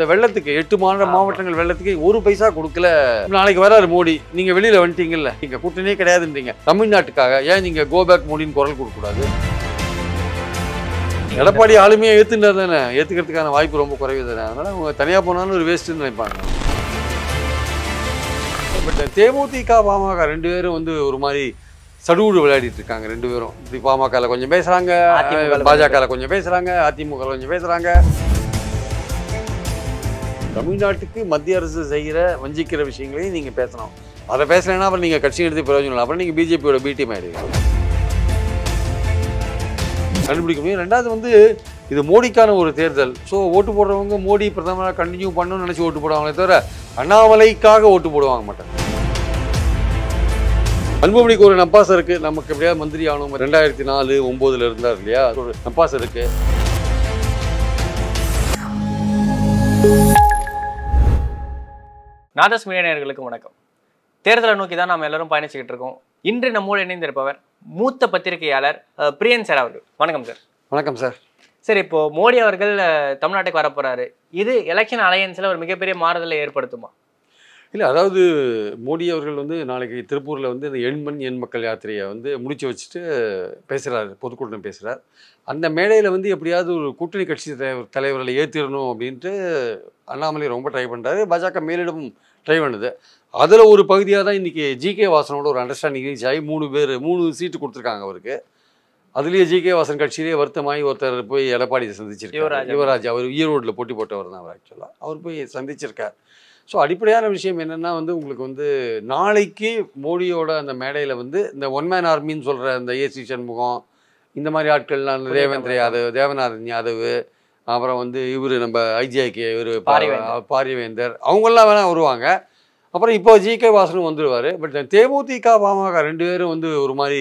இந்த வெள்ளத்துக்கு எட்டு மாநில மாவட்டங்கள் வெள்ளத்துக்கு ஒரு பைசா கொடுக்கல நாளைக்கு வராரு மோடி நீங்க வெளியில வந்துட்டீங்கல்ல நீங்க கூட்டணியே கிடையாதுன்றீங்க தமிழ்நாட்டுக்காக ஏன் நீங்க கோபேக் மோடின்னு குரல் கொடுக்கக்கூடாது எடப்பாடி ஆளுமையை ஏத்துட்டார் தானே ஏத்துக்கிறதுக்கான வாய்ப்பு ரொம்ப குறைவு தானே அதனால அவங்க தனியா போனாலும் ஒரு வேஸ்ட் நினைப்பாங்க பட் தேமுதிக பாமக ரெண்டு பேரும் வந்து ஒரு மாதிரி சடுகுடு விளையாடிட்டு இருக்காங்க ரெண்டு பேரும் பாமகல கொஞ்சம் பேசுறாங்க பாஜக கொஞ்சம் பேசுறாங்க அதிமுக கொஞ்சம் பேசுறாங்க தமிழ்நாட்டுக்கு மத்திய அரசு செய்கிற வஞ்சிக்கிற விஷயங்களையும் நீங்கள் பேசணும் அதை பேசலைன்னா அப்புறம் நீங்கள் கட்சி எடுத்து பிரயோஜனம் இல்லை அப்புறம் நீங்கள் பிஜேபியோட பிடிஎம் ஆகிடுவீங்க கண்டுபிடிக்க முடியும் ரெண்டாவது வந்து இது மோடிக்கான ஒரு தேர்தல் ஸோ ஓட்டு போடுறவங்க மோடி பிரதமராக கண்டினியூ பண்ணணும்னு நினச்சி ஓட்டு போடுவாங்களே தவிர அண்ணாமலைக்காக ஓட்டு போடுவாங்க மாட்டாங்க அன்புமணிக்கு ஒரு நம்பாச இருக்குது நமக்கு எப்படியாவது மந்திரி ஆகணும் ரெண்டாயிரத்தி நாலு ஒம்போதுல இருந்தார் இல்லையா ஒரு நம்பாச இருக்குது நாதஸ் மீடியர்களுக்கு வணக்கம் தேர்தலை நோக்கி தான் நாம் எல்லாரும் பயணிச்சுக்கிட்டு இருக்கோம் இன்று நம்மோடு இணைந்திருப்பவர் மூத்த பத்திரிகையாளர் பிரியன் சார் அவர்கள் வணக்கம் சார் வணக்கம் சார் சார் இப்போ மோடி அவர்கள் தமிழ்நாட்டுக்கு வரப்போறாரு இது எலெக்ஷன் அலையன்ஸில் ஒரு மிகப்பெரிய மாறுதலை ஏற்படுத்துமா இல்லை அதாவது மோடி அவர்கள் வந்து நாளைக்கு திருப்பூரில் வந்து இந்த எண்மண் எண் மக்கள் யாத்திரையை வந்து முடிச்சு வச்சுட்டு பேசுகிறார் பொதுக்கூட்டம் பேசுகிறார் அந்த மேடையில் வந்து எப்படியாவது ஒரு கூட்டணி கட்சி தலைவர்களை ஏற்றிடணும் அப்படின்ட்டு அண்ணாமலை ரொம்ப ட்ரை பண்ணுறாரு பாஜக மேலிடம் ட்ரை பண்ணுது அதில் ஒரு பகுதியாக தான் இன்றைக்கி ஜிகே வாசனோட ஒரு அண்டர்ஸ்டாண்டிங் ரீச் ஆகி மூணு பேர் மூணு சீட்டு கொடுத்துருக்காங்க அவருக்கு அதுலேயே ஜிகே வாசன் கட்சியிலே வருத்தமாகி ஒருத்தர் போய் எடப்பாடியை சந்திச்சிருக்கேன் யுவராஜ் அவர் ஈரோட்டில் போட்டி போட்டவர் தான் அவர் ஆக்சுவலாக அவர் போய் சந்திச்சிருக்கார் ஸோ அடிப்படையான விஷயம் என்னென்னா வந்து உங்களுக்கு வந்து நாளைக்கு மோடியோட அந்த மேடையில் வந்து இந்த ஒன் மேன் ஆர்மின்னு சொல்கிற இந்த ஏசி சண்முகம் இந்த மாதிரி ஆட்கள்லாம் தேவேந்திர யாதவ் தேவநாதன் யாதவ் அப்புறம் வந்து இவர் நம்ம ஐஜிஐக்கு இவர் பாரிவேந்தர் அவங்கெல்லாம் வேணால் வருவாங்க அப்புறம் இப்போ ஜி கே வாசனும் வந்துடுவார் பட் தேமுதிக பாமக ரெண்டு பேரும் வந்து ஒரு மாதிரி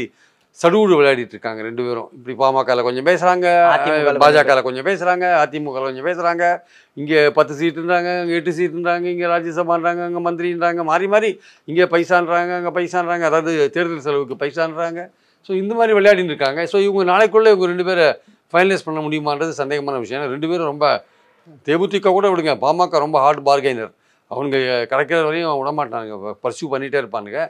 சடுகுடு விளையாடிட்டு இருக்காங்க ரெண்டு பேரும் இப்படி பாமகவில் கொஞ்சம் பேசுகிறாங்க பாஜகவில் கொஞ்சம் பேசுகிறாங்க அதிமுகவில் கொஞ்சம் பேசுகிறாங்க இங்கே பத்து சீட்டுன்றாங்க இங்கே எட்டு சீட்டுன்றாங்க இங்கே ராஜ்யசபான்றாங்க அங்கே மந்திரின்றாங்க மாறி மாறி இங்கே பைசான்றாங்க அங்கே பைசான்றாங்க அதாவது தேர்தல் செலவுக்கு பைசான்றாங்க ஸோ இந்த மாதிரி விளையாடின்னு இருக்காங்க ஸோ இவங்க நாளைக்குள்ளே இவங்க ரெண்டு பேரை ஃபைனலைஸ் பண்ண முடியுமான்றது சந்தேகமான விஷயம் ரெண்டு பேரும் ரொம்ப தேமுதிக கூட விடுங்க பாமக ரொம்ப ஹார்ட் பார்கெய்னர் அவனுங்க கிடைக்கிற வரையும் விடமாட்டானுங்க பர்சியூ பண்ணிகிட்டே இருப்பானுங்க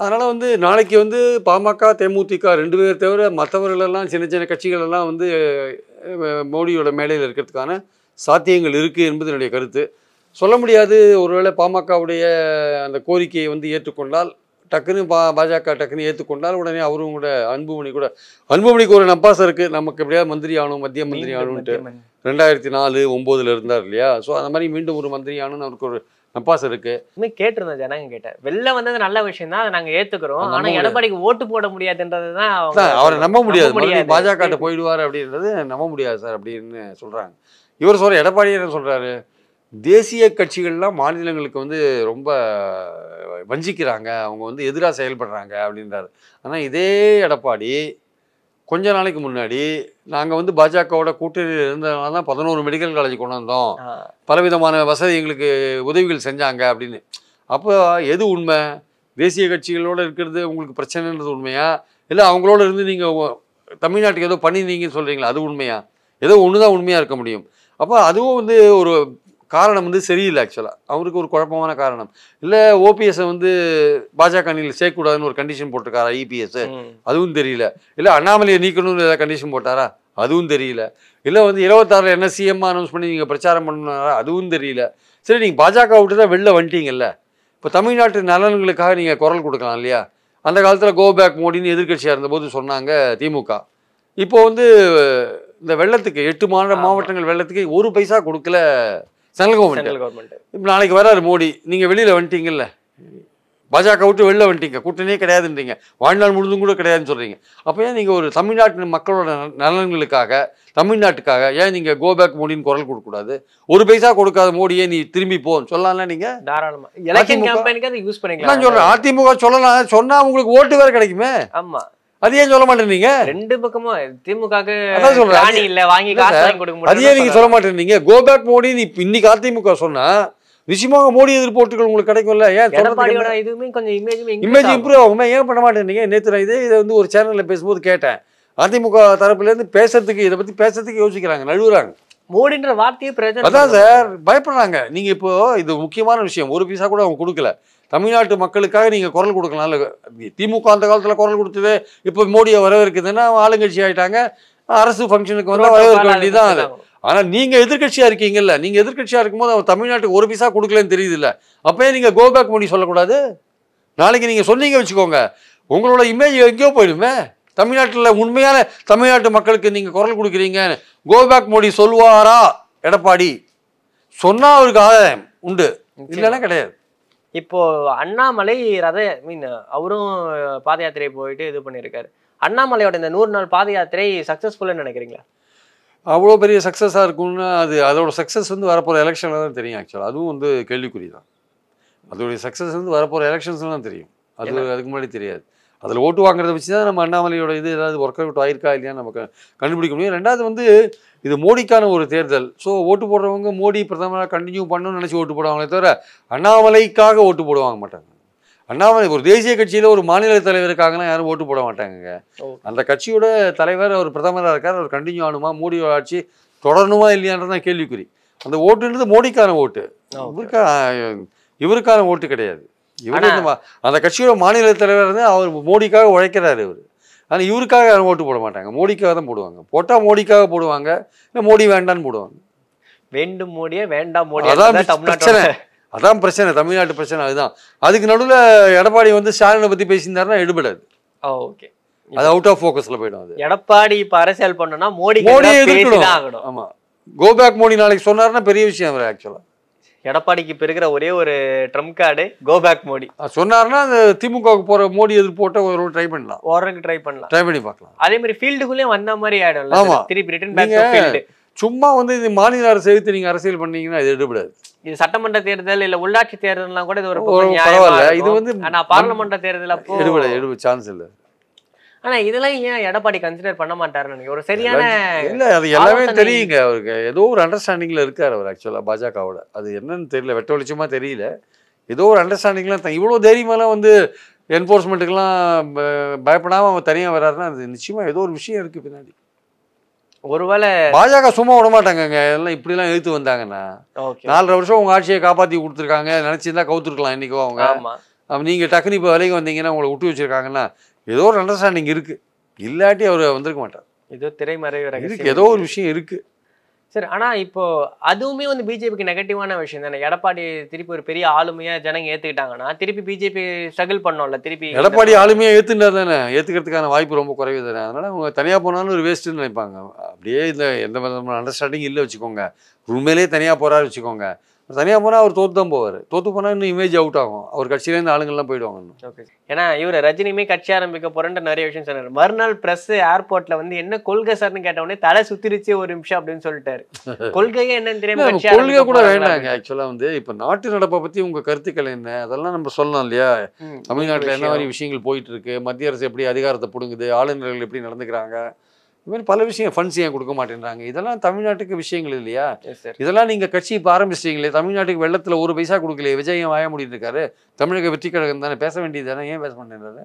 அதனால் வந்து நாளைக்கு வந்து பாமக தேமுதிக ரெண்டு பேர் தவிர மற்றவர்களெல்லாம் சின்ன சின்ன கட்சிகளெல்லாம் வந்து மோடியோட மேடையில் இருக்கிறதுக்கான சாத்தியங்கள் இருக்குது என்பது என்னுடைய கருத்து சொல்ல முடியாது ஒருவேளை பாமகவுடைய அந்த கோரிக்கையை வந்து ஏற்றுக்கொண்டால் டக்குன்னு பா பாஜக டக்குன்னு ஏற்றுக்கொண்டால் உடனே அவரும் கூட அன்புமணி கூட அன்புமணிக்கு ஒரு நம்பாசம் இருக்குது நமக்கு எப்படியாவது மந்திரி ஆகணும் மத்திய மந்திரி ஆகணும்ட்டு ரெண்டாயிரத்தி நாலு ஒம்போதில் இருந்தார் இல்லையா ஸோ அந்த மாதிரி மீண்டும் ஒரு மந்திரி ஆகணும்னு அவருக்கு ஒரு நம்பாசம் இருக்கு இன்னும் கேட்டிருந்தோம் ஜனங்க கேட்டேன் வெளில வந்தது நல்ல விஷயம் தான் அதை நாங்க ஏற்றுக்கிறோம் ஆனா எடப்பாடிக்கு ஓட்டு போட முடியாதுன்றது தான் அவரை நம்ப முடியாது பாஜக போயிடுவார் அப்படின்றது நம்ப முடியாது சார் அப்படின்னு சொல்றாங்க இவர் சொல்ற எடப்பாடி என்ன சொல்றாரு தேசிய கட்சிகள்லாம் மாநிலங்களுக்கு வந்து ரொம்ப வஞ்சிக்கிறாங்க அவங்க வந்து எதிராக செயல்படுறாங்க அப்படின்றாரு ஆனால் இதே எடப்பாடி கொஞ்ச நாளைக்கு முன்னாடி நாங்கள் வந்து பாஜகவோட கூட்டணியில் இருந்ததுனால தான் பதினோரு மெடிக்கல் காலேஜ் கொண்டு வந்தோம் பலவிதமான வசதி எங்களுக்கு உதவிகள் செஞ்சாங்க அப்படின்னு அப்போ எது உண்மை தேசிய கட்சிகளோடு இருக்கிறது உங்களுக்கு பிரச்சனைன்றது உண்மையா இல்லை அவங்களோட இருந்து நீங்கள் தமிழ்நாட்டுக்கு ஏதோ பண்ணியிருந்தீங்கன்னு சொல்கிறீங்களா அது உண்மையா ஏதோ ஒன்று தான் உண்மையாக இருக்க முடியும் அப்போ அதுவும் வந்து ஒரு காரணம் வந்து சரியில்லை ஆக்சுவலாக அவருக்கு ஒரு குழப்பமான காரணம் இல்லை ஓபிஎஸ்ஸை வந்து பாஜக அணியில் சேர்க்கக்கூடாதுன்னு ஒரு கண்டிஷன் போட்டிருக்காரா இபிஎஸ் e அதுவும் தெரியல இல்லை அண்ணாமலையை நீக்கணும்னு ஏதாவது கண்டிஷன் போட்டாரா அதுவும் தெரியல இல்லை வந்து இருபத்தாறில் என்ன சிஎம் அனௌன்ஸ் பண்ணி நீங்கள் பிரச்சாரம் பண்ணாரா அதுவும் தெரியல சரி நீங்கள் பாஜக விட்டு தான் வெளில வந்துட்டீங்கல்ல இப்போ தமிழ்நாட்டு நலன்களுக்காக நீங்கள் குரல் கொடுக்கலாம் இல்லையா அந்த காலத்தில் கோ பேக் மோடின்னு எதிர்கட்சியாக இருந்தபோது சொன்னாங்க திமுக இப்போ வந்து இந்த வெள்ளத்துக்கு எட்டு மாநில மாவட்டங்கள் வெள்ளத்துக்கு ஒரு பைசா கொடுக்கல சென்ட்ரல் கவர்மெண்ட் கவர்மெண்ட் இப்போ நாளைக்கு வராரு மோடி நீங்கள் வெளியில் வந்துட்டீங்கல்ல பாஜக விட்டு வெளில வந்துட்டீங்க கூட்டணியே கிடையாதுன்றீங்க வாழ்நாள் முழுதும் கூட கிடையாதுன்னு சொல்கிறீங்க அப்போ ஏன் நீங்கள் ஒரு தமிழ்நாட்டு மக்களோட நலன்களுக்காக தமிழ்நாட்டுக்காக ஏன் நீங்கள் கோபேக் மோடின்னு குரல் கொடுக்கக்கூடாது ஒரு பைசா கொடுக்காத மோடியே நீ திரும்பி போன்னு சொல்லலாம்ல நீங்கள் தாராளமாக எலெக்ஷன் கேம்பெயினுக்கு அதை யூஸ் பண்ணிக்கலாம் நான் சொல்கிறேன் அதிமுக சொல்லலாம் சொன்னால் உங்களுக்கு ஓட்டு வேறு கிடைக்குமே ஆமாம் அது ஏன் சொல்ல மாட்டேங்க ரெண்டு பக்கமும் திமுக இல்ல வாங்கி காசு அதையே நீங்க சொல்ல மாட்டேங்க கோ பேக் மோடி இன்னைக்கு அதிமுக சொன்னா நிச்சயமாக மோடி எதிர்ப்பு ஓட்டுகள் உங்களுக்கு கிடைக்கும்ல ஏன் இதுவுமே கொஞ்சம் இமேஜ் இமேஜ் இம்ப்ரூவ் ஆகுமே ஏன் பண்ண மாட்டேங்க நேற்று இது இதை வந்து ஒரு சேனல்ல பேசும்போது கேட்டேன் அதிமுக தரப்புலேருந்து பேசுறதுக்கு இதை பத்தி பேசுறதுக்கு யோசிக்கிறாங்க நழுவுறாங்க மோடின்ற வார்த்தையே பிரச்சனை அதான் சார் பயப்படுறாங்க நீங்க இப்போ இது முக்கியமான விஷயம் ஒரு பீஸா கூட அவங்க கொடுக்கல தமிழ்நாட்டு மக்களுக்காக நீங்கள் குரல் இல்லை திமுக அந்த காலத்தில் குரல் கொடுத்தது இப்போ மோடியை வரவேற்குதுன்னா ஆளுங்கட்சி ஆகிட்டாங்க அரசு ஃபங்க்ஷனுக்கு வந்து வரவேற்க வேண்டியதுதான் அது ஆனால் நீங்கள் எதிர்கட்சியாக இருக்கீங்கல்ல நீங்கள் எதிர்கட்சியாக இருக்கும்போது அவன் தமிழ்நாட்டுக்கு ஒரு பைசா கொடுக்கலன்னு தெரியுதுல்ல அப்போயே நீங்கள் கோபேக் மோடி சொல்லக்கூடாது நாளைக்கு நீங்கள் சொன்னீங்க வச்சுக்கோங்க உங்களோட இமேஜ் எங்கேயோ போயிடுமே தமிழ்நாட்டில் உண்மையான தமிழ்நாட்டு மக்களுக்கு நீங்கள் குரல் கொடுக்குறீங்க கோபேக் மோடி சொல்லுவாரா எடப்பாடி சொன்னால் அவருக்கு ஆதாயம் உண்டு இல்லைன்னா கிடையாது இப்போது அண்ணாமலை ரத மீன் அவரும் பாத யாத்திரை போயிட்டு இது பண்ணியிருக்காரு அண்ணாமலையோட இந்த நூறு நாள் பாத யாத்திரை சக்ஸஸ்ஃபுல்லுன்னு நினைக்கிறீங்களா அவ்வளோ பெரிய சக்ஸஸாக இருக்கும்னா அது அதோட சக்ஸஸ் வந்து வரப்போகிற எலெக்ஷனில் தான் தெரியும் ஆக்சுவலாக அதுவும் வந்து கேள்விக்குறி தான் அதோடைய சக்ஸஸ் வந்து வரப்போகிற எலெக்ஷன்ஸ்லாம் தான் தெரியும் அது அதுக்கு முன்னாடி தெரியாது அதில் ஓட்டு வாங்குறத வச்சு தான் நம்ம அண்ணாமலையோட இது ஏதாவது ஒர்க் அவுட் ஆயிருக்கா இல்லையான்னு நமக்கு கண்டுபிடிக்க முடியும் ரெண்டாவது வந்து இது மோடிக்கான ஒரு தேர்தல் ஸோ ஓட்டு போடுறவங்க மோடி பிரதமராக கண்டினியூ பண்ணணும்னு நினச்சி ஓட்டு போடுவாங்களே தவிர அண்ணாமலைக்காக ஓட்டு போடுவாங்க மாட்டாங்க அண்ணாமலை ஒரு தேசிய கட்சியில் ஒரு மாநில தலைவருக்காகலாம் யாரும் ஓட்டு போட மாட்டாங்க அந்த கட்சியோட தலைவர் அவர் பிரதமராக இருக்கார் அவர் கண்டினியூ ஆகணுமா மோடியோட ஆட்சி தொடரணுமா இல்லையான்றதான் கேள்விக்குறி அந்த ஓட்டுன்றது மோடிக்கான ஓட்டு இவருக்கான ஓட்டு கிடையாது அந்த கட்சியோட மாநில தலைவர் வந்து அவர் மோடிக்காக உழைக்கிறார் இவர் ஆனால் இவருக்காக யாரும் ஓட்டு போட மாட்டாங்க மோடிக்காக தான் போடுவாங்க போட்டால் மோடிக்காக போடுவாங்க இல்லை மோடி வேண்டான்னு போடுவாங்க வேண்டும் மோடியே வேண்டாம் மோடி அதான் பிரச்சனை அதான் பிரச்சனை தமிழ்நாட்டு பிரச்சனை அதுதான் அதுக்கு நடுவில் எடப்பாடி வந்து ஸ்டாலினை பற்றி பேசியிருந்தாருன்னா எடுபடாது ஓகே அது அவுட் ஆஃப் ஃபோக்கஸில் போயிடும் அது எடப்பாடி இப்போ அரசியல் பண்ணோன்னா மோடி மோடியை எதிர்க்கணும் ஆமாம் கோபேக் மோடி நாளைக்கு சொன்னார்னா பெரிய விஷயம் அவர் ஆக்சுவலாக எடப்பாடிக்கு இப்போ இருக்கிற ஒரே ஒரு ட்ரம்ப் கார்டு கோபேக் மோடி சொன்னார்னா அந்த திமுகவுக்கு போகிற மோடி எதிர்ப்பு போட்ட ஒரு ட்ரை பண்ணலாம் ஓரளவுக்கு ட்ரை பண்ணலாம் ட்ரை பண்ணி பார்க்கலாம் அதே மாதிரி ஃபீல்டுக்குள்ளேயே வந்த மாதிரி ஆகிடும் திருப்பி ரிட்டர்ன் பேக் சும்மா வந்து இது மாநில அரசு எடுத்து நீங்கள் அரசியல் பண்ணீங்கன்னா இது எடுபடாது இது சட்டமன்ற தேர்தல் இல்லை உள்ளாட்சி தேர்தல்லாம் கூட இது ஒரு பரவாயில்ல இது வந்து நான் பார்லமெண்ட் தேர்தல் எடுபட எடுப்பு சான்ஸ் இல்லை ஆனா இதெல்லாம் ஏன் எடப்பாடி கன்சிடர் பண்ண மாட்டாருன்னு ஒரு சரியான இல்ல அது எல்லாமே தெரியுங்க அவருக்கு ஏதோ ஒரு அண்டர்ஸ்டாண்டிங்ல இருக்காரு அவர் ஆக்சுவலா பாஜகவோட அது என்னன்னு தெரியல வெட்ட வெளிச்சமா தெரியல ஏதோ ஒரு அண்டர்ஸ்டாண்டிங்லாம் இவ்வளோ தைரியமாலாம் வந்து என்ஃபோர்ஸ்மெண்ட்டுக்கெல்லாம் பயப்படாம அவன் தனியா வராருன்னா அது நிச்சயமா ஏதோ ஒரு விஷயம் இருக்கு பின்னாடி ஒருவேளை பாஜக சும்மா விட மாட்டாங்கங்க எல்லாம் இப்படிலாம் எழுத்து வந்தாங்கன்னா நாலரை வருஷம் உங்க ஆட்சியை காப்பாத்தி கொடுத்துருக்காங்க நினைச்சிருந்தா கவுத்துருக்கலாம் இன்றைக்கும் அவங்க நீங்க டக்குனு இப்போ வேலைக்கு வந்தீங்கன்னா உங்களை விட்டு வச்சிருக்காங்கன்னா ஏதோ ஒரு அண்டர்ஸ்டாண்டிங் இருக்குது இல்லாட்டி அவர் வந்திருக்க மாட்டார் ஏதோ திரைமறை ஏதோ ஒரு விஷயம் இருக்குது சரி ஆனால் இப்போ அதுவுமே வந்து பிஜேபிக்கு நெகட்டிவான விஷயம் தானே எடப்பாடி திருப்பி ஒரு பெரிய ஆளுமையாக ஜனங்க ஏற்றுக்கிட்டாங்கன்னா திருப்பி பிஜேபி ஸ்ட்ரகிள் பண்ணோம்ல திருப்பி எடப்பாடி ஆளுமையாக ஏற்றுனா தானே ஏற்றுக்கிறதுக்கான வாய்ப்பு ரொம்ப குறைவு தானே அதனால் அவங்க தனியாக போனாலும் ஒரு வேஸ்ட்டுன்னு நினைப்பாங்க அப்படியே இந்த எந்த விதமான அண்டர்ஸ்டாண்டிங் இல்லை வச்சுக்கோங்க உண்மையிலேயே தனியாக போகிறாரு வச்சுக்கோங்க தனியாக போனால் அவர் தோற்று தான் போவார் தோற்று போனால் இன்னும் இமேஜ் அவுட் ஆகும் அவர் கட்சியிலேருந்து ஆளுங்கள்லாம் போயிடுவாங்க ஏன்னா இவர் ரஜினியுமே கட்சி ஆரம்பிக்க போறேன் நிறைய விஷயம் சொன்னார் மறுநாள் ப்ரெஸ் ஏர்போர்ட்டில் வந்து என்ன கொள்கை சார்னு கேட்டவுடனே தலை சுத்திருச்சு ஒரு நிமிஷம் அப்படின்னு சொல்லிட்டாரு கொள்கையே என்னன்னு தெரியும் கொள்கை கூட வேண்டாங்க ஆக்சுவலாக வந்து இப்போ நாட்டு நடப்பை பற்றி உங்கள் கருத்துக்கள் என்ன அதெல்லாம் நம்ம சொல்லலாம் இல்லையா தமிழ்நாட்டில் என்ன மாதிரி விஷயங்கள் போயிட்டு இருக்கு மத்திய அரசு எப்படி அதிகாரத்தை பிடுங்குது ஆளுநர்கள் எப்படி நடந்துக்கிறாங்க இது மாதிரி பல விஷயம் ஃபண்ட்ஸ் ஏன் கொடுக்க மாட்டேன்றாங்க இதெல்லாம் தமிழ்நாட்டுக்கு விஷயங்கள் இல்லையா இதெல்லாம் நீங்கள் கட்சி இப்போ ஆரம்பிச்சிட்டீங்களே தமிழ்நாட்டுக்கு வெள்ளத்தில் ஒரு பைசா கொடுக்கலையே விஜயம் வாய முடிட்டு இருக்காரு தமிழக வெற்றி கழகம் தானே பேச வேண்டியது தானே ஏன் பேச மாட்டேன்றாரு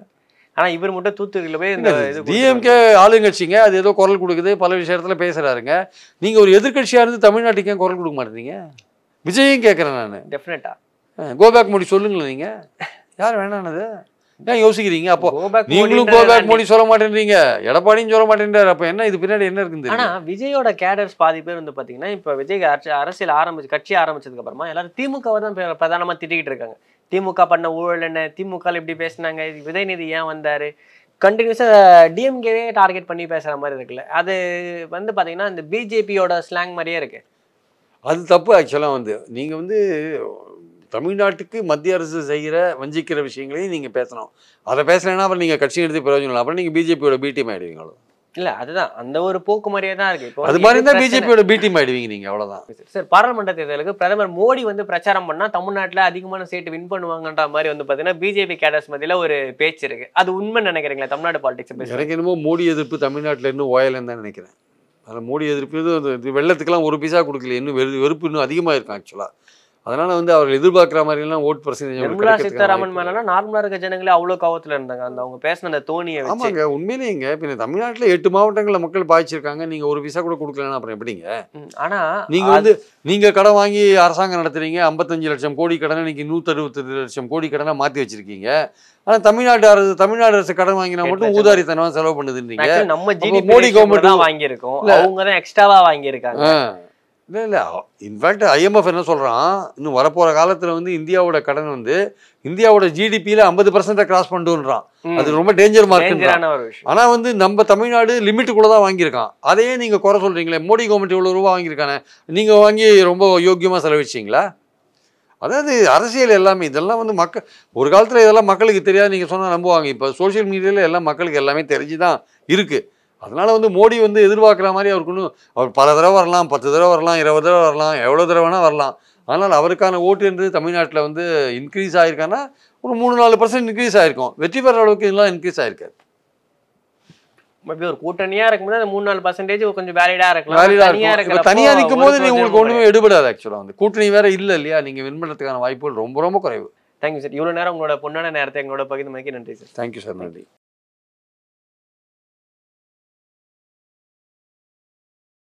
ஆனால் இவர் மட்டும் தூத்துக்குடியில் போய் இந்த டிஎம்கே ஆளுங்கட்சிங்க அது ஏதோ குரல் கொடுக்குது பல விஷயத்தில் பேசுகிறாருங்க நீங்கள் ஒரு எதிர்கட்சியாக இருந்து தமிழ்நாட்டுக்கு ஏன் குரல் கொடுக்க மாட்டேறீங்க விஜயும் கேட்குறேன் நான் டெஃபினட்டாக கோபேக் மோடி சொல்லுங்களேன் நீங்கள் யார் வேணானது ஏன் யோசிக்கிறீங்க அப்போ நீங்களும் கோபேக் மோடி சொல்ல மாட்டேன்றீங்க எடப்பாடியும் சொல்ல மாட்டேன்றாரு அப்போ என்ன இது பின்னாடி என்ன இருக்குது ஆனா விஜயோட கேடர்ஸ் பாதி பேர் வந்து பாத்தீங்கன்னா இப்போ விஜய் அரசியல் ஆரம்பிச்சு கட்சி ஆரம்பிச்சதுக்கு அப்புறமா எல்லாரும் திமுக தான் பிரதானமா திட்டிக்கிட்டு இருக்காங்க திமுக பண்ண ஊழல் என்ன திமுக இப்படி பேசினாங்க விதைநிதி ஏன் வந்தாரு கண்டினியூஸாக டிஎம்கேவே டார்கெட் பண்ணி பேசுகிற மாதிரி இருக்குல்ல அது வந்து பார்த்தீங்கன்னா இந்த பிஜேபியோட ஸ்லாங் மாதிரியே இருக்குது அது தப்பு ஆக்சுவலாக வந்து நீங்கள் வந்து தமிழ்நாட்டுக்கு மத்திய அரசு செய்கிற வஞ்சிக்கிற விஷயங்களையும் நீங்கள் பேசணும் அதை பேசலைன்னா அப்புறம் நீங்கள் கட்சி எடுத்து பிரயோஜனம் இல்லை அப்புறம் நீங்கள் பிஜேபியோட பிடிஎம் ஆகிடுவீங்களோ இல்லை அதுதான் அந்த ஒரு போக்கு மாதிரியே தான் இருக்கு இப்போ அது மாதிரி தான் பிஜேபியோட பிடிஎம் ஆயிடுவீங்க நீங்கள் அவ்வளோதான் சார் பாராளுமன்ற தேர்தலுக்கு பிரதமர் மோடி வந்து பிரச்சாரம் பண்ணால் தமிழ்நாட்டில் அதிகமான சீட்டு வின் பண்ணுவாங்கன்ற மாதிரி வந்து பார்த்தீங்கன்னா பிஜேபி கேடர்ஸ் மத்தியில் ஒரு பேச்சு இருக்கு அது உண்மை நினைக்கிறீங்களா தமிழ்நாடு பாலிடிக்ஸ் எனக்கு என்னமோ மோடி எதிர்ப்பு தமிழ்நாட்டில் இன்னும் ஓயலன்னு தான் நினைக்கிறேன் அதில் மோடி எதிர்ப்பு இது வெள்ளத்துக்கெல்லாம் ஒரு பைசா கொடுக்கல இன்னும் வெறு வெறுப்பு இன்னும் அதிகமாக இருக்கும் ஆக்சுவலாக அதனால வந்து அவர் எதிர்பார்க்குற மாதிரிலாம் ஓட் பர்சன்டேஜ் நிர்மலா சீதாராமன் மேலாம் நார்மலா இருக்க ஜனங்களே அவ்வளோ கோவத்தில் இருந்தாங்க அந்த அவங்க பேசின அந்த தோணியை ஆமாங்க உண்மையிலேங்க பின்ன தமிழ்நாட்டில் எட்டு மாவட்டங்களில் மக்கள் பாய்ச்சிருக்காங்க நீங்க ஒரு விசா கூட கொடுக்கலன்னா அப்புறம் எப்படிங்க ஆனா நீங்க வந்து நீங்க கடன் வாங்கி அரசாங்கம் நடத்துறீங்க ஐம்பத்தஞ்சு லட்சம் கோடி கடனை நீங்க நூற்றறுபத்தெட்டு லட்சம் கோடி கடனை மாற்றி வச்சிருக்கீங்க ஆனால் தமிழ்நாடு அரசு தமிழ்நாடு அரசு கடன் வாங்கினா மட்டும் ஊதாரித்தனமாக செலவு பண்ணுதுன்றீங்க நம்ம மோடி கவர்மெண்ட் வாங்கியிருக்கோம் அவங்க தான் எக்ஸ்ட்ராவா வாங்கியிருக்காங்க இல்லை இல்லை இன்ஃபேக்ட் ஐஎம்எஃப் என்ன சொல்கிறான் இன்னும் வரப்போகிற காலத்தில் வந்து இந்தியாவோட கடன் வந்து இந்தியாவோட ஜிடிபியில் ஐம்பது பர்சன்ட்டை கிராஸ் பண்ணுன்றான் அது ரொம்ப டேஞ்சர் மார்க் ஆனால் வந்து நம்ம தமிழ்நாடு லிமிட்டுக்குள்ளே தான் வாங்கியிருக்கான் அதையே நீங்கள் குறை சொல்கிறீங்களே மோடி கவர்மெண்ட் இவ்வளோ ரூபா வாங்கியிருக்கானே நீங்கள் வாங்கி ரொம்ப யோக்கியமாக செலவிச்சிங்களா அதாவது அரசியல் எல்லாமே இதெல்லாம் வந்து மக்கள் ஒரு காலத்தில் இதெல்லாம் மக்களுக்கு தெரியாது நீங்கள் சொன்னால் நம்புவாங்க இப்போ சோஷியல் மீடியாவில் எல்லாம் மக்களுக்கு எல்லாமே தெரிஞ்சு தான் இருக்குது அதனால வந்து மோடி வந்து எதிர்பார்க்குற மாதிரி அவருக்கு இன்னும் அவர் பல தடவை வரலாம் பத்து தடவை வரலாம் இருபது தடவை வரலாம் எவ்வளோ தடவைனா வரலாம் ஆனால் அவருக்கான ஓட்டு என்று தமிழ்நாட்டில் வந்து இன்க்ரீஸ் ஆகிருக்கான்னா ஒரு மூணு நாலு பர்சன்ட் இன்க்ரீஸ் ஆகிருக்கும் வெற்றி பெற அளவுக்கு இதெல்லாம் இன்க்ரீஸ் ஆகிருக்காது மேபி ஒரு கூட்டணியா இருக்கும்போது அந்த மூணு நாலு பர்சன்டேஜ் கொஞ்சம் வேலிடா இருக்கலாம் வேலிடா இருக்கும் தனியா நிற்கும் போது நீங்க உங்களுக்கு ஒண்ணுமே எடுபடாது ஆக்சுவலா வந்து கூட்டணி வேற இல்ல இல்லையா நீங்க வின் பண்ணுறதுக்கான வாய்ப்புகள் ரொம்ப ரொம்ப குறைவு தேங்க்யூ சார் இவ்வளோ நேரம் உங்களோட பொண்ணான நேரத்தை எங்களோட பகிர்ந்து பகிர்ந்தமைக்கு நன்றி சார் தேங்க்யூ சார் நன்றி